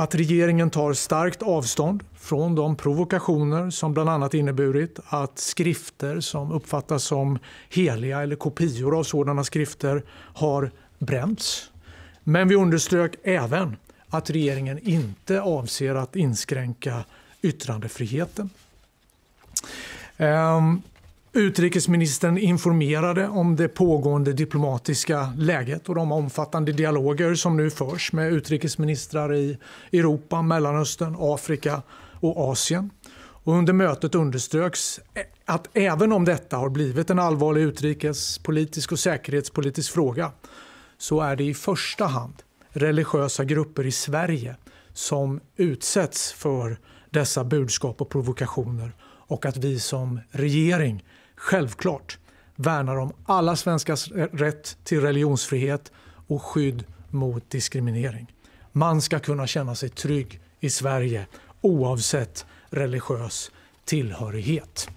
att regeringen tar starkt avstånd från de provokationer som bland annat inneburit att skrifter som uppfattas som heliga eller kopior av sådana skrifter har bränts. Men vi underströk även att regeringen inte avser att inskränka yttrandefriheten. Ehm, Utrikesministern informerade om det pågående diplomatiska läget och de omfattande dialoger som nu förs med utrikesministrar i Europa, Mellanöstern, Afrika och Asien. Och under mötet underströks att även om detta har blivit en allvarlig utrikespolitisk och säkerhetspolitisk fråga så är det i första hand religiösa grupper i Sverige som utsätts för dessa budskap och provokationer och att vi som regering självklart värnar om alla svenskars rätt till religionsfrihet och skydd mot diskriminering. Man ska kunna känna sig trygg i Sverige oavsett religiös tillhörighet.